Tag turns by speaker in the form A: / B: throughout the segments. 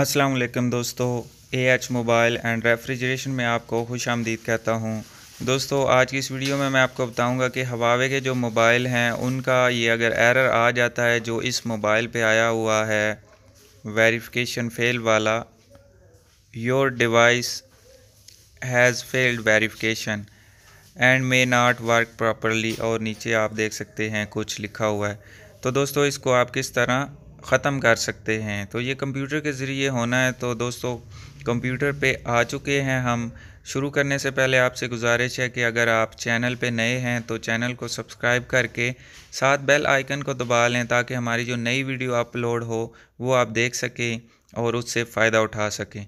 A: अस्सलाम वालेकुम दोस्तों A H mobile and refrigeration में आपको खुश आमदीद कहता हूँ दोस्तों आज की इस वीडियो में मैं आपको बताऊंगा कि हवावे के जो मोबाइल हैं उनका ये अगर एरर आ जाता है जो इस मोबाइल पे आया हुआ है वेरिफिकेशन फेल वाला your device has failed verification and may not work properly और नीचे आप देख सकते हैं कुछ लिखा हुआ है तो दोस्तों इसको आप किस तरह ख़त्म कर सकते हैं तो ये कंप्यूटर के ज़रिए होना है तो दोस्तों कंप्यूटर पे आ चुके हैं हम शुरू करने से पहले आपसे गुजारिश है कि अगर आप चैनल पे नए हैं तो चैनल को सब्सक्राइब करके साथ बेल आइकन को दबा लें ताकि हमारी जो नई वीडियो अपलोड हो वो आप देख सकें और उससे फ़ायदा उठा सकें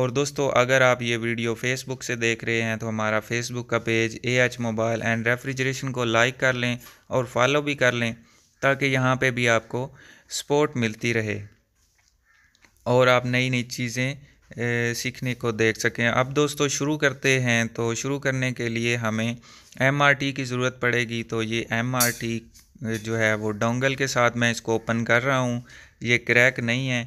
A: और दोस्तों अगर आप ये वीडियो फेसबुक से देख रहे हैं तो हमारा फेसबुक का page A H mobile and refrigeration को लाइक कर लें और फॉलो भी कर लें ताकि यहाँ पे भी आपको सपोर्ट मिलती रहे और आप नई नई चीज़ें सीखने को देख सकें अब दोस्तों शुरू करते हैं तो शुरू करने के लिए हमें एम की ज़रूरत पड़ेगी तो ये एम जो है वो डोंगल के साथ मैं इसको ओपन कर रहा हूँ ये क्रैक नहीं है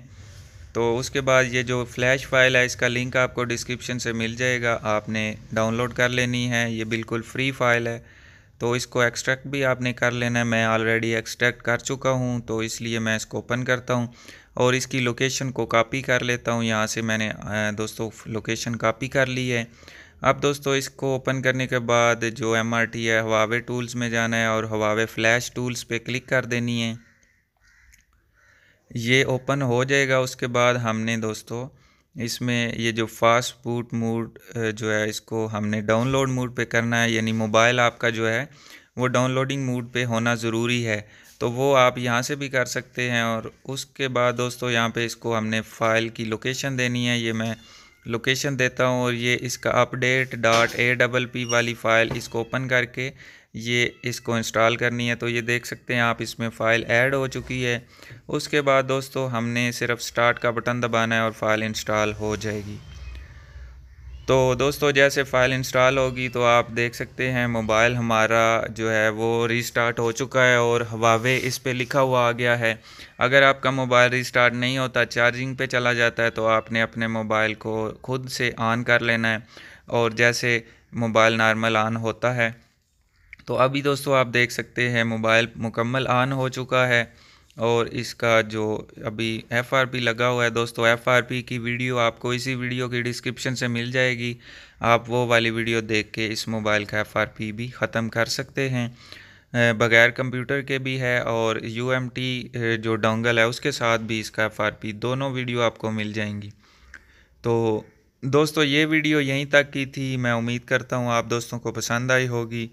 A: तो उसके बाद ये जो फ्लैश फाइल है इसका लिंक आपको डिस्क्रिप्शन से मिल जाएगा आपने डाउनलोड कर लेनी है ये बिल्कुल फ्री फाइल है तो इसको एक्सट्रैक्ट भी आपने कर लेना है मैं ऑलरेडी एक्सट्रैक्ट कर चुका हूँ तो इसलिए मैं इसको ओपन करता हूँ और इसकी लोकेशन को कॉपी कर लेता हूँ यहाँ से मैंने दोस्तों लोकेशन कॉपी कर ली है अब दोस्तों इसको ओपन करने के बाद जो एम है हवावे टूल्स में जाना है और हवावे फ्लैश टूल्स पे क्लिक कर देनी है ये ओपन हो जाएगा उसके बाद हमने दोस्तों इसमें ये जो फास्ट बूट मूड जो है इसको हमने डाउनलोड मूड पे करना है यानी मोबाइल आपका जो है वो डाउनलोडिंग मूड पे होना ज़रूरी है तो वो आप यहाँ से भी कर सकते हैं और उसके बाद दोस्तों यहाँ पे इसको हमने फ़ाइल की लोकेशन देनी है ये मैं लोकेशन देता हूँ और ये इसका update dot A double P वाली फ़ाइल इसको ओपन करके ये इसको इंस्टॉल करनी है तो ये देख सकते हैं आप इसमें फ़ाइल ऐड हो चुकी है उसके बाद दोस्तों हमने सिर्फ स्टार्ट का बटन दबाना है और फ़ाइल इंस्टॉल हो जाएगी तो दोस्तों जैसे फ़ाइल इंस्टॉल होगी तो आप देख सकते हैं मोबाइल हमारा जो है वो रीस्टार्ट हो चुका है और हवावे इस पर लिखा हुआ आ गया है अगर आपका मोबाइल रीस्टार्ट नहीं होता चार्जिंग पे चला जाता है तो आपने अपने मोबाइल को खुद से ऑन कर लेना है और जैसे मोबाइल नॉर्मल ऑन होता है तो अभी दोस्तों आप देख सकते हैं मोबाइल मुकम्मल ऑन हो चुका है और इसका जो अभी एफ़ आर पी लगा हुआ है दोस्तों एफ़ आर पी की वीडियो आपको इसी वीडियो की डिस्क्रिप्शन से मिल जाएगी आप वो वाली वीडियो देख के इस मोबाइल का एफ़ आर पी भी ख़त्म कर सकते हैं बग़ैर कंप्यूटर के भी है और यू एम टी जो डोंगल है उसके साथ भी इसका एफ़ आर पी दोनों वीडियो आपको मिल जाएंगी तो दोस्तों ये वीडियो यहीं तक की थी मैं उम्मीद करता हूँ आप दोस्तों को पसंद आई होगी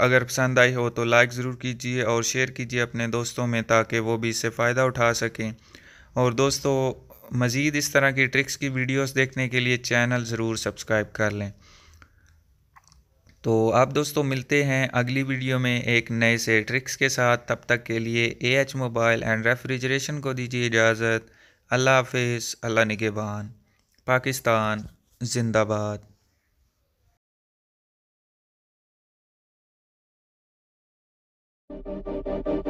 A: अगर पसंद आई हो तो लाइक ज़रूर कीजिए और शेयर कीजिए अपने दोस्तों में ताकि वो भी इससे फ़ायदा उठा सकें और दोस्तों मज़ीद इस तरह की ट्रिक्स की वीडियोस देखने के लिए चैनल ज़रूर सब्सक्राइब कर लें तो आप दोस्तों मिलते हैं अगली वीडियो में एक नए से ट्रिक्स के साथ तब तक के लिए A H mobile and refrigeration को दीजिए इजाज़त अल्लाह हाफिज़ अल्लाह निगेबान पाकिस्तान जिंदाबाद バイバイバイ。